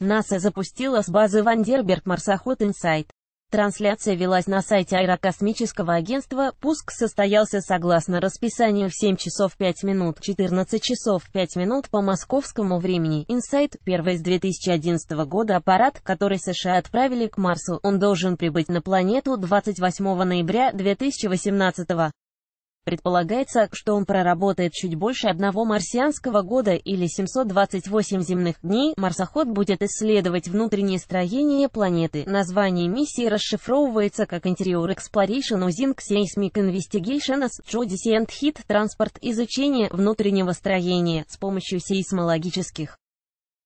НАСА запустила с базы Вандерберг марсоход «Инсайт». Трансляция велась на сайте Аэрокосмического агентства, пуск состоялся согласно расписанию в 7 часов 5 минут 14 часов 5 минут по московскому времени. «Инсайт» — первый с 2011 года аппарат, который США отправили к Марсу, он должен прибыть на планету 28 ноября 2018 года. Предполагается, что он проработает чуть больше одного марсианского года или 728 земных дней. Марсоход будет исследовать внутреннее строение планеты. Название миссии расшифровывается как Interior Exploration Using Seismic Investigations Geodesy and Heat Transport изучение внутреннего строения с помощью сейсмологических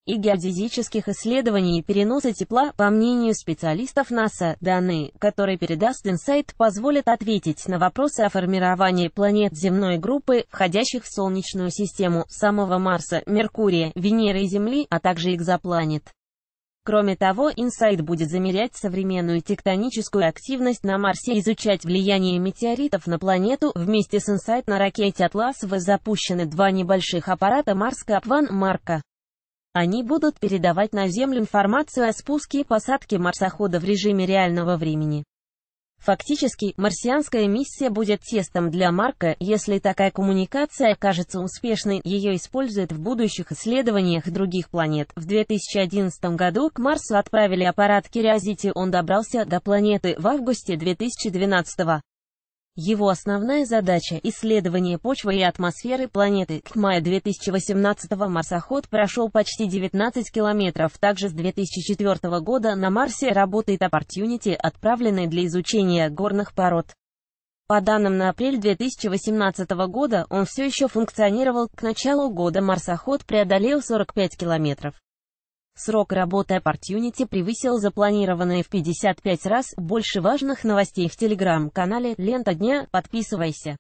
и геодезических исследований переноса тепла, по мнению специалистов НАСА, данные, которые передаст Инсайт, позволят ответить на вопросы о формировании планет земной группы, входящих в Солнечную систему, самого Марса, Меркурия, Венеры и Земли, а также экзопланет. Кроме того, Инсайт будет замерять современную тектоническую активность на Марсе, и изучать влияние метеоритов на планету. Вместе с Инсайт на ракете «Атлас» вы запущены два небольших аппарата «Марс Капван» марка они будут передавать на Землю информацию о спуске и посадке марсохода в режиме реального времени. Фактически, марсианская миссия будет тестом для Марка, если такая коммуникация окажется успешной, ее используют в будущих исследованиях других планет. В 2011 году к Марсу отправили аппарат Curiosity, он добрался до планеты в августе 2012 года. Его основная задача – исследование почвы и атмосферы планеты. К мая 2018-го марсоход прошел почти 19 километров. Также с 2004 -го года на Марсе работает Opportunity, отправленный для изучения горных пород. По данным на апрель 2018 года, он все еще функционировал. К началу года марсоход преодолел 45 километров. Срок работы Opportunity превысил запланированные в 55 раз больше важных новостей в телеграм-канале «Лента дня». Подписывайся.